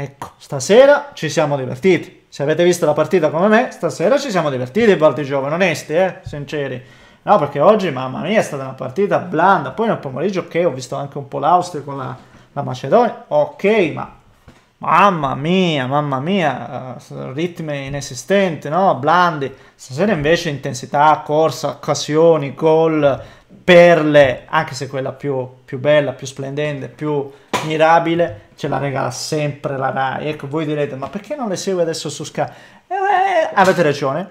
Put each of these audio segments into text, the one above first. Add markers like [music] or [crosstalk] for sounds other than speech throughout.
Ecco, stasera ci siamo divertiti. Se avete visto la partita come me, stasera ci siamo divertiti, Balti Giovani, onesti, eh, sinceri. No, perché oggi, mamma mia, è stata una partita blanda. Poi nel pomeriggio, ok, ho visto anche un po' l'Austria con la, la Macedonia. Ok, ma Mamma mia, mamma mia, eh, ritmi inesistenti, no? Blandi. Stasera invece intensità, corsa, occasioni, gol, perle, anche se quella più, più bella, più splendente, più mirabile, ce la regala sempre la RAI. Ecco, voi direte, ma perché non le segue adesso su Sky? Eh, eh avete ragione,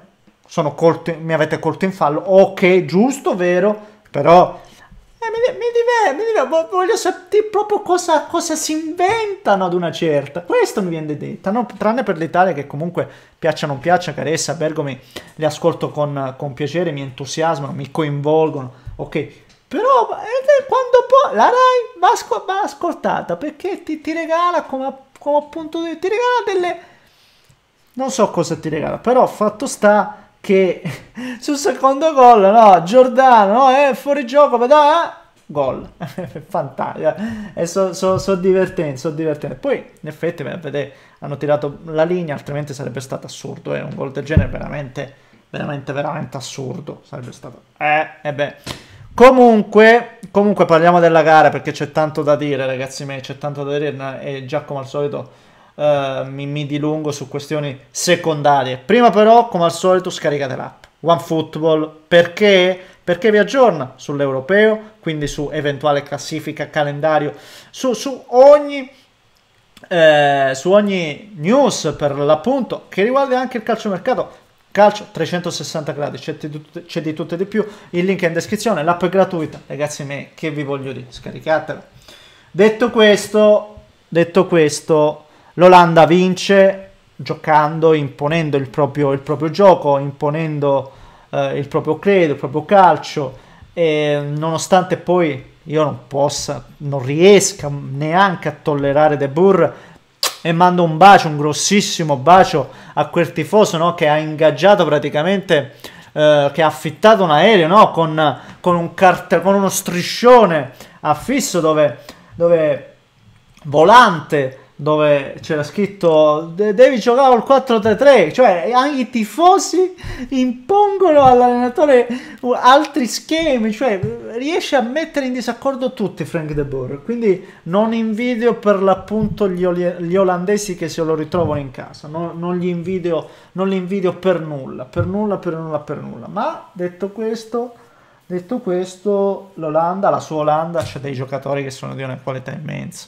colto, mi avete colto in fallo. Ok, giusto, vero, però eh, mi, mi, diverte, mi diverte, voglio sapere proprio cosa, cosa, si inventano ad una certa. Questo mi viene detta, no? tranne per l'Italia che comunque piaccia o non piaccia, Caressa, Bergomi, li ascolto con, con piacere, mi entusiasmano, mi coinvolgono. Ok, però eh, quando può, la RAI va, va ascoltata perché ti, ti regala come, come, appunto ti regala delle... Non so cosa ti regala, però fatto sta che [laughs] sul secondo gol, no, Giordano, no, è fuori gioco, ma dai, eh, gol. [laughs] Fantastico. Eh, sono so, so divertente, sono divertente. Poi, in effetti, vedete, hanno tirato la linea, altrimenti sarebbe stato assurdo. Eh? Un gol del genere veramente, veramente, veramente assurdo. Sarebbe stato... Eh, e beh... Comunque, comunque parliamo della gara perché c'è tanto da dire, ragazzi miei, c'è tanto da dire e già come al solito uh, mi, mi dilungo su questioni secondarie. Prima però, come al solito, scaricate l'app. OneFootball perché? Perché vi aggiorna sull'europeo, quindi su eventuale classifica, calendario, su, su, ogni, eh, su ogni news per l'appunto che riguarda anche il calciomercato calcio 360 gradi, c'è di, tutto, c'è di tutto e di più, il link è in descrizione, l'app è gratuita, ragazzi miei, che vi voglio dire, scaricatela. Detto questo, detto questo l'Olanda vince giocando, imponendo il proprio, il proprio gioco, imponendo eh, il proprio credo, il proprio calcio, e nonostante poi io non possa, non riesca neanche a tollerare De Boer e mando un bacio, un grossissimo bacio a quel tifoso no? che ha ingaggiato praticamente, eh, che ha affittato un aereo no? con, con, un cart- con uno striscione affisso dove, dove volante dove c'era scritto devi giocare al 4-3-3, cioè anche i tifosi impongono all'allenatore altri schemi, cioè riesce a mettere in disaccordo tutti Frank De Boer, quindi non invidio per l'appunto gli, gli, olandesi che se lo ritrovano in casa, no, non, li invidio, non li invidio per nulla, per nulla, per nulla, per nulla, ma detto questo... Detto questo, l'Olanda, la sua Olanda, ha dei giocatori che sono di una qualità immensa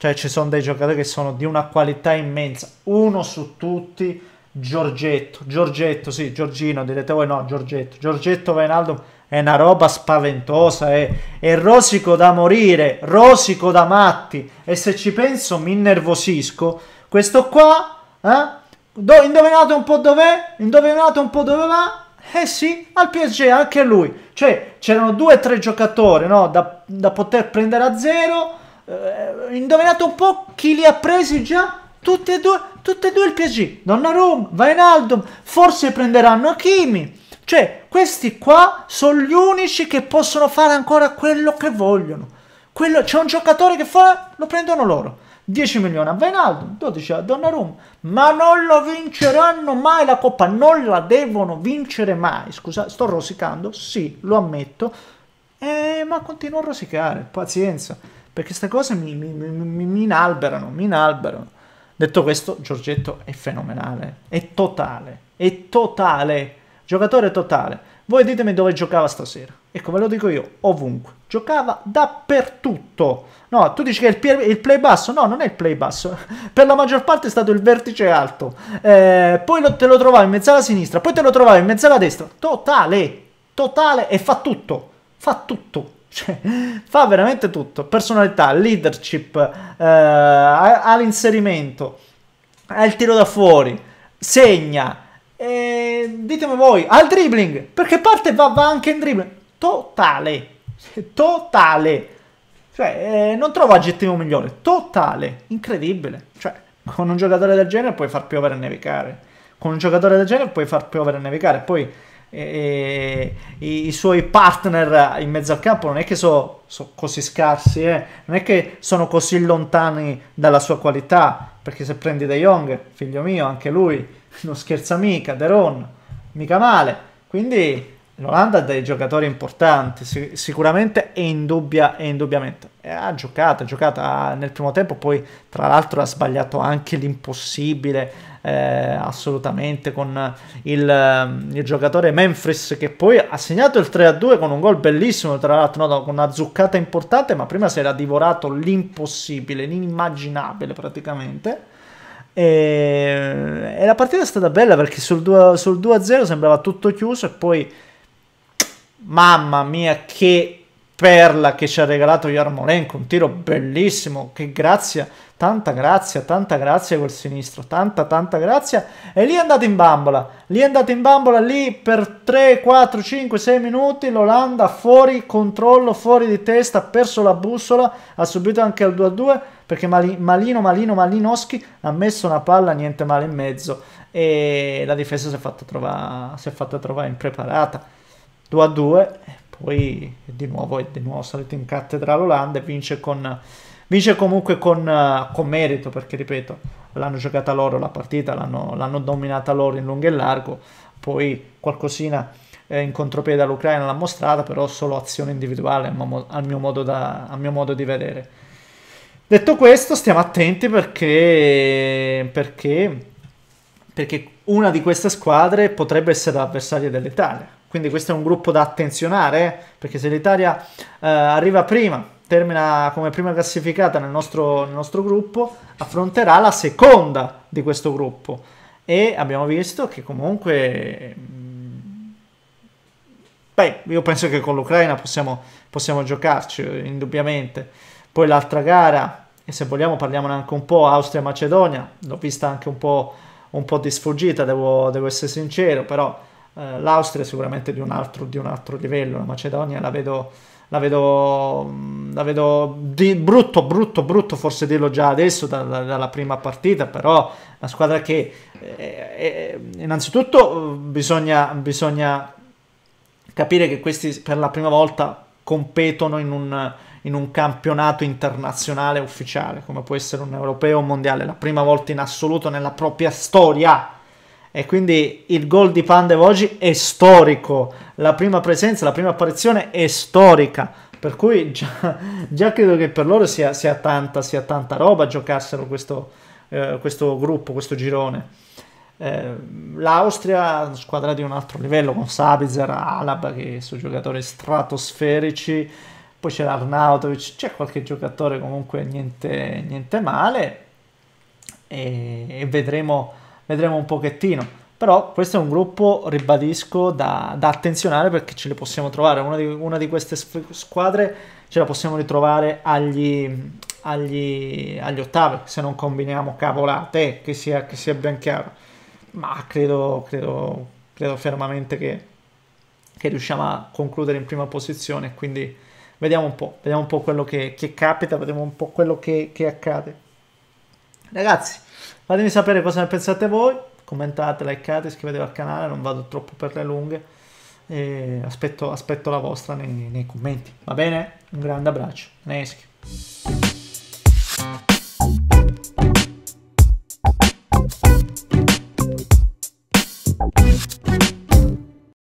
cioè ci sono dei giocatori che sono di una qualità immensa. Uno su tutti, Giorgetto. Giorgetto, sì, Giorgino, direte voi no, Giorgetto. Giorgetto Venaldo è una roba spaventosa, è, è rosico da morire, rosico da matti. E se ci penso mi innervosisco. Questo qua, eh? Do, indovinate un po' dov'è? Indovinate un po' dove va? Eh sì, al PSG anche lui. Cioè, c'erano due o tre giocatori no? da, da, poter prendere a zero eh, indovinato un po' chi li ha presi già? Tutti e due, tutti e due il PSG. Donnarumma, Vainaldum, forse prenderanno Kimi. Cioè, questi qua sono gli unici che possono fare ancora quello che vogliono. c'è un giocatore che fa, lo prendono loro. 10 milioni a Vainaldum, 12 a Donnarumma, ma non lo vinceranno mai la Coppa, non la devono vincere mai. Scusa, sto rosicando, sì, lo ammetto, eh, ma continuo a rosicare, pazienza. Perché queste cose mi, mi, mi, mi inalberano, mi inalberano. Detto questo, Giorgetto è fenomenale, è totale, è totale, giocatore totale. Voi ditemi dove giocava stasera. Ecco, ve lo dico io, ovunque. Giocava dappertutto. No, tu dici che è il, play basso. No, non è il play basso. [laughs] per la maggior parte è stato il vertice alto. Eh, poi lo, te lo trovavi in mezzo alla sinistra, poi te lo trovavi in mezzo alla destra. Totale, totale e fa tutto. Fa tutto. Cioè, fa veramente tutto. Personalità, leadership, eh, ha, l'inserimento, ha il tiro da fuori, segna. Eh, ditemi voi, al dribbling, perché parte va, va anche in dribbling. Totale. Totale. Cioè, eh, non trovo aggettivo migliore. Totale. Incredibile. Cioè, con un giocatore del genere puoi far piovere e nevicare. Con un giocatore del genere puoi far piovere e nevicare. Poi e, e, i, suoi partner in mezzo al campo non è che sono so così scarsi, eh? non è che sono così lontani dalla sua qualità, perché se prendi De Jong, figlio mio, anche lui non scherza mica, Deron, mica male, quindi L'Olanda ha dei giocatori importanti, sic sicuramente e, indubbia, indubbiamente. E ha giocato, ha giocato nel primo tempo, poi tra l'altro ha sbagliato anche l'impossibile eh, assolutamente con il, ehm, il, giocatore Memphis che poi ha segnato il 3-2 con un gol bellissimo, tra l'altro no, con una zuccata importante, ma prima si era divorato l'impossibile, l'inimmaginabile praticamente. E, e, la partita è stata bella perché sul 2-0 sembrava tutto chiuso e poi Mamma mia, che perla che ci ha regalato Jarmolenko, un tiro bellissimo, che grazia, tanta grazia, tanta grazia col sinistro, tanta tanta grazia, e lì è andato in bambola, lì è andato in bambola, lì per 3, 4, 5, 6 minuti l'Olanda fuori controllo, fuori di testa, ha perso la bussola, ha subito anche il 2-2, perché Mali, Malino, Malino, Malinowski ha messo una palla niente male in mezzo, e la difesa si è fatta trovare, si è fatta trovare impreparata 2 a 2 poi di nuovo, di nuovo salito in cattedra l'Olanda e vince, con, vince comunque con, eh, con, merito perché ripeto l'hanno giocata loro la partita l'hanno, l'hanno dominata loro in lungo e largo poi qualcosina eh, in contropiede all'Ucraina l'ha mostrata però solo azione individuale al mio, a da, a mio modo di vedere detto questo stiamo attenti perché, perché, perché una di queste squadre potrebbe essere l'avversaria dell'Italia quindi questo è un gruppo da attenzionare, perché se l'Italia eh, arriva prima, termina come prima classificata nel nostro, nel nostro gruppo, affronterà la seconda di questo gruppo. E abbiamo visto che comunque... Mm, beh, io penso che con l'Ucraina possiamo, possiamo giocarci, indubbiamente. Poi l'altra gara, e se vogliamo parliamone anche un po', Austria-Macedonia, l'ho vista anche un po', un po' di sfuggita, devo, devo essere sincero, però eh, l'Austria è sicuramente di un, altro, di un altro livello, la Macedonia la vedo, la vedo, mm, la vedo di brutto, brutto, brutto forse dirlo già adesso da, da, dalla prima partita, però una squadra che eh, eh, eh innanzitutto eh, bisogna, bisogna capire che questi per la prima volta competono in un, in un, campionato internazionale ufficiale, come può essere un europeo o un mondiale, la prima volta in assoluto nella propria storia e quindi il gol di Pandev oggi è storico, la prima presenza, la prima apparizione è storica, per cui già, [laughs] già credo che per loro sia, sia, tanta, sia tanta roba giocassero questo, eh, questo gruppo, questo girone. Eh, L'Austria, squadra di un altro livello, con Sabitzer, Alaba, che sono giocatori stratosferici, poi c'è l'Arnautovic, c'è qualche giocatore comunque niente, niente male e vedremo vedremo un pochettino. Però questo è un gruppo, ribadisco, da, da attenzionare perché ce le possiamo trovare. Una di, una di queste squadre ce la possiamo ritrovare agli, agli, agli, ottavi, se non combiniamo cavolate, che sia, che sia ben chiaro. Ma credo, credo, credo fermamente che, che riusciamo a concludere in prima posizione, quindi vediamo un po', vediamo un po' quello che, che capita, vediamo un po' quello che, che accade. Ragazzi, Fatemi sapere cosa ne pensate voi, commentate, likeate, iscrivetevi al canale, non vado troppo per le lunghe. E aspetto, aspetto la vostra nei, nei commenti. Va bene? Un grande abbraccio. Neschi.